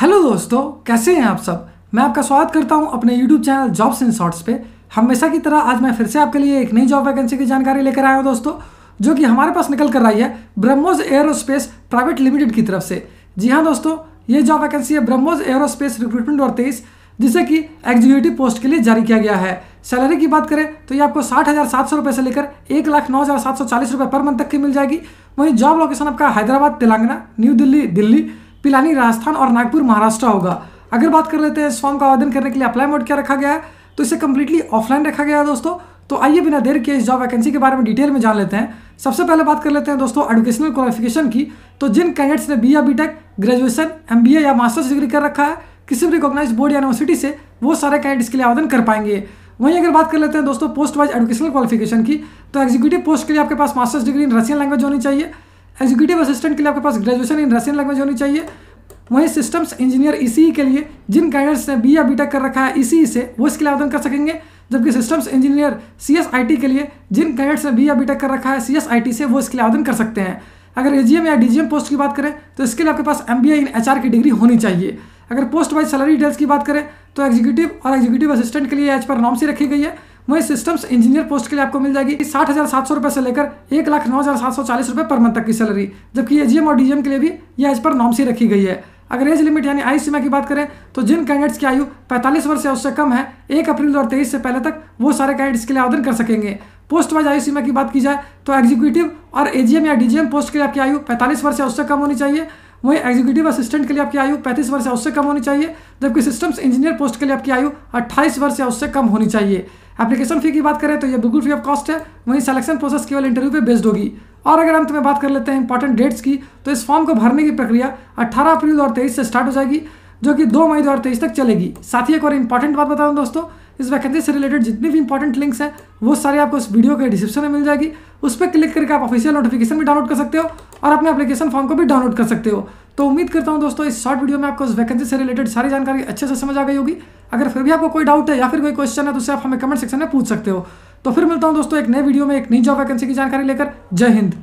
hello दोस्तों कैसे हैं आप सब मैं आपका स्वागत करता हूं अपने YouTube channel jobs in shorts पे हमेशा की तरह आज मैं फिर से आपके लिए एक नई जॉब वैकेंसी की जानकारी लेकर आया हूं दोस्तों जो कि हमारे पास निकल कर आई है ब्रह्मोज एयरोस्पेस प्राइवेट लिमिटेड की तरफ से जी हाँ दोस्तों ये जॉब वैकेंसी है ब्रह्मोज एयरोस्पेस रिक्रूटमेंट और तेईस जिसे कि एग्जीक्यूटिव पोस्ट के लिए जारी किया गया है सैलरी की बात करें तो ये आपको साठ हज़ार सात सौ रुपये से लेकर एक लाख नौ हज़ार सात सौ चालीस रुपये पर मंथ तक की मिल जाएगी वहीं जॉब लोकेशन आपका हैदराबाद तेलंगाना न्यू दिल्ली दिल्ली पिलानी राजस्थान और नागपुर महाराष्ट्र होगा अगर बात कर लेते हैं इस फॉर्म का आवेदन करने के लिए अप्लाई मोड क्या रखा गया है तो इसे कंप्लीटली ऑफलाइन रखा गया है दोस्तों तो आइए बिना देर के इस जॉब वैकेंसी के बारे में डिटेल में जान लेते हैं सबसे पहले बात कर लेते हैं दोस्तों एडुकेशनल क्वालिफिकेशन की तो जिन कैंडिडेट्स ने बी या B tech graduation M B A या मास्टर्स डिग्री कर रखा है किसी भी रिकॉग्नाइज बोर्ड या यूनिवर्सिटी से वो सारे कैंडिडेट्स के लिए आवेदन कर पाएंगे वहीं अगर बात कर लेते हैं दोस्तों पोस्ट वाइज एडुकेशनल क्वालिफिकेशन की तो एग्जीक्यूटिव पोस्ट के लिए आपके पास masters degree in Russian language होनी चाहिए एग्जीक्यूटिव असिस्टेंट के लिए आपके पास ग्रेजुएशन इन रशियन लैंग्वेज होनी चाहिए वहीं सिस्टम्स इंजीनियर ई के लिए जिन कैंडिडेट्स ने बी या बी कर रखा है ई से वो इसके लिए आवेदन कर सकेंगे जबकि सिस्टम्स इंजीनियर सी के लिए जिन कैंडिडेट्स ने बी या बी कर रखा है सी से वो इसके लिए आवेदन कर सकते हैं अगर ए या डी पोस्ट की बात करें तो इसके लिए आपके पास एम इन एच की डिग्री होनी चाहिए अगर पोस्ट वाइज सैलरी डिटेल्स की बात करें तो एग्जीक्यूटिव और एग्जीक्यूटिव असिस्टेंट के लिए एज पर नॉर्म सी रखी गई है वहीं सिस्टम्स इंजीनियर पोस्ट के लिए आपको मिल जाएगी साठ हज़ार सात सौ रुपये से लेकर एक लाख नौ हज़ार सात सौ चालीस रुपये पर मंथ तक की सैलरी जबकि एजीएम और डीजीएम के लिए भी यह एज पर नॉमसी रखी गई है अगर एज लिमिट यानी आयु सीमा की बात करें तो जिन कैंडिडेट्स की आयु 45 वर्ष या उससे कम है एक अप्रैल तेईस से पहले तक वो सारे कैंडिडेट्स के लिए आवेदन कर सकेंगे पोस्ट वाइज आयु सीमा की बात की जाए तो एग्जीक्यूटिव और एजीएम या डीजीएम पोस्ट के लिए आपकी आयु पैंतालीस वर्ष या उससे कम होनी चाहिए वहीं एग्जीक्यूटिव असिस्टेंट के लिए आपकी आयु 35 वर्ष या उससे कम होनी चाहिए जबकि सिस्टम्स इंजीनियर पोस्ट के लिए आपकी आयु 28 वर्ष या उससे कम होनी चाहिए एप्लीकेशन फ़ी की बात करें तो ये बिल्कुल फ्री ऑफ कॉस्ट है वहीं सिलेक्शन प्रोसेस केवल इंटरव्यू पे बेस्ड होगी और अगर अंत में बात कर लेते हैं इंपॉर्टेंट डेट्स की तो इस फॉर्म को भरने की प्रक्रिया अट्ठारह अप्रैल दो से स्टार्ट हो जाएगी जो कि दो मई दो तक चलेगी साथ ही एक और इंपॉर्टेंट बात बता दूँ दोस्तों इस वैकेंसी से रिलेटेड जितनी भी इंपॉर्टेंट लिंक्स हैं वो सारे आपको इस वीडियो के डिस्क्रिप्शन में मिल जाएगी उस पर क्लिक करके आप ऑफिशियल नोटिफिकेशन भी डाउनलोड कर सकते हो और अपने एप्लीकेशन फॉर्म को भी डाउनलोड कर सकते हो तो उम्मीद करता हूँ दोस्तों इस शॉर्ट वीडियो में आपको उस वैकेंसी से रिलेटेड सारी जानकारी अच्छे से समझ आ गई होगी अगर फिर भी आपको कोई डाउट है या फिर कोई क्वेश्चन है तो उसे आप हमें कमेंट सेक्शन में पूछ सकते हो तो फिर मिलता हूँ दोस्तों एक नए वीडियो में एक नई जॉब वैकेंसी की जानकारी लेकर जय हिंद